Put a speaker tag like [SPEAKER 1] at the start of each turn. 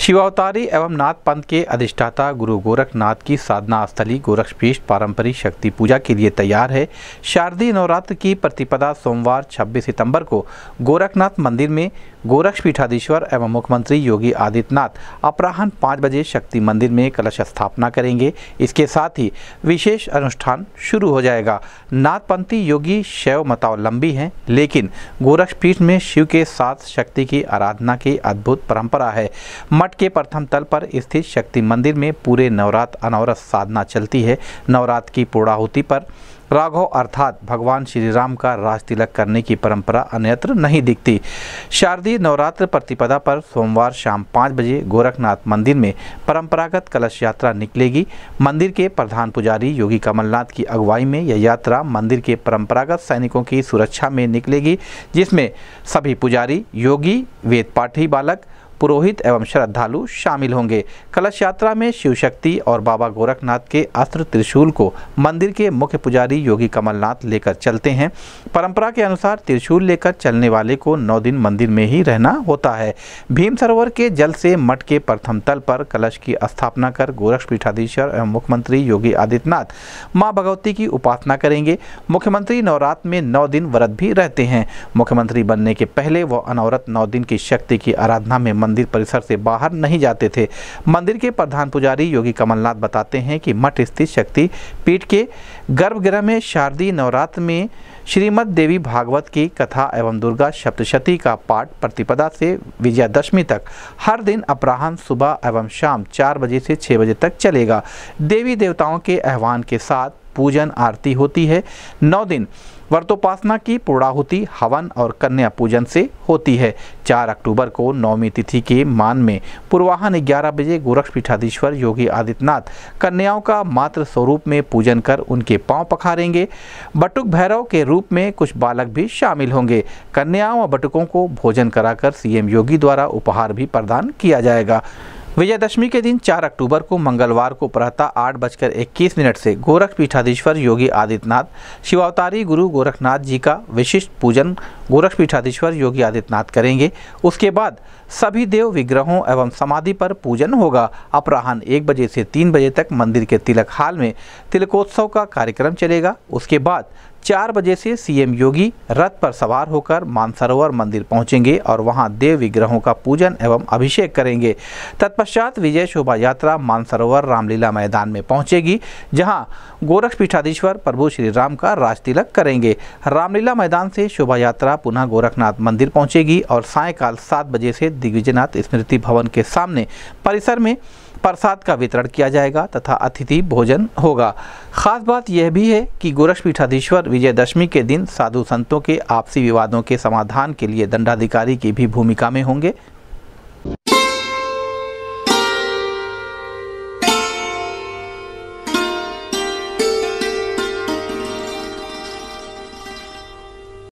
[SPEAKER 1] शिवावतारी एवं नाथ पंथ के अधिष्ठाता गुरु गोरखनाथ की साधना स्थली गोरक्षपीठ पारंपरिक शक्ति पूजा के लिए तैयार है शारदीय नवरात्र की प्रतिपदा सोमवार 26 सितंबर को गोरखनाथ मंदिर में गोरक्ष पीठाधीश्वर एवं मुख्यमंत्री योगी आदित्यनाथ अपराहन पाँच बजे शक्ति मंदिर में कलश स्थापना करेंगे इसके साथ ही विशेष अनुष्ठान शुरू हो जाएगा नाथपंथी योगी शैव मतावलंबी हैं लेकिन गोरक्ष पीठ में शिव के साथ शक्ति की आराधना की अद्भुत परंपरा है मठ के प्रथम तल पर स्थित शक्ति मंदिर में पूरे नवरात्र अनवरत साधना चलती है नवरात्र की पूर्णाहुति पर राघव अर्थात भगवान श्री राम का राज तिलक करने की परंपरा अन्यत्र नहीं दिखती शारदीय नवरात्र प्रतिपदा पर सोमवार शाम पाँच बजे गोरखनाथ मंदिर में परंपरागत कलश यात्रा निकलेगी मंदिर के प्रधान पुजारी योगी कमलनाथ की अगुवाई में यह यात्रा मंदिर के परंपरागत सैनिकों की सुरक्षा में निकलेगी जिसमें सभी पुजारी योगी वेदपाठी बालक पुरोहित एवं श्रद्धालु शामिल होंगे कलश यात्रा में शिव शक्ति और बाबा गोरखनाथ के अस्त्र त्रिशूल को मंदिर के मुख्य पुजारी योगी कमलनाथ लेकर चलते हैं परंपरा के अनुसार त्रिशूल लेकर चलने वाले को नौ दिन मंदिर में ही रहना होता है भीम सरोवर के जल से मठ के प्रथम तल पर कलश की स्थापना कर गोरख पीठाधीश्वर एवं मुख्यमंत्री योगी आदित्यनाथ माँ भगवती की उपासना करेंगे मुख्यमंत्री नवरात्र में नौ दिन व्रत भी रहते हैं मुख्यमंत्री बनने के पहले वह अनवरत नौ दिन की शक्ति की आराधना में मंदिर परिसर से बाहर नहीं जाते थे मंदिर के प्रधान पुजारी योगी कमलनाथ बताते हैं कि मठ स्थित शक्ति पीठ के गर्भगृह में शारदीय नवरात्र में श्रीमद देवी भागवत की कथा एवं दुर्गा सप्तशती का पाठ प्रतिपदा से विजयादशमी तक हर दिन अपराह्न सुबह एवं शाम चार बजे से छः बजे तक चलेगा देवी देवताओं के आह्वान के साथ पूजन आरती होती है नौ दिन व्रतोपासना की पूर्णाहुति हवन और कन्या पूजन से होती है चार अक्टूबर को नौमी तिथि के मान में पूर्वाहन ग्यारह बजे गोरक्ष पीठाधीश्वर योगी आदित्यनाथ कन्याओं का मात्र स्वरूप में पूजन कर उनके पांव पखारेंगे बटुक भैरव के रूप में कुछ बालक भी शामिल होंगे कन्याओं व बटुकों को भोजन कराकर सीएम योगी द्वारा उपहार भी प्रदान किया जाएगा विजयदशमी के दिन 4 अक्टूबर को मंगलवार को प्रातः आठ बजकर इक्कीस मिनट से गोरख पीठाधीश्वर योगी आदित्यनाथ शिवावतारी गुरु गोरखनाथ जी का विशिष्ट पूजन गोरख पीठाधीश्वर योगी आदित्यनाथ करेंगे उसके बाद सभी देव विग्रहों एवं समाधि पर पूजन होगा अपराहन एक बजे से तीन बजे तक मंदिर के तिलक हाल में तिलकोत्सव का कार्यक्रम चलेगा उसके बाद चार बजे से सीएम योगी रथ पर सवार होकर मानसरोवर मंदिर पहुंचेंगे और वहां देव विग्रहों का पूजन एवं अभिषेक करेंगे तत्पश्चात विजय शोभा यात्रा मानसरोवर रामलीला मैदान में पहुंचेगी जहां गोरख पीठाधीश्वर प्रभु श्री राम का राज तिलक करेंगे रामलीला मैदान से शोभा यात्रा पुनः गोरखनाथ मंदिर पहुँचेगी और सायकाल सात बजे से दिग्विजयनाथ स्मृति भवन के सामने परिसर में प्रसाद का वितरण किया जाएगा तथा अतिथि भोजन होगा खास बात यह भी है कि गोरखपीठाधीश्वर पीठाधीश्वर विजयदशमी के दिन साधु संतों के आपसी विवादों के समाधान के लिए दंडाधिकारी की भी भूमिका में होंगे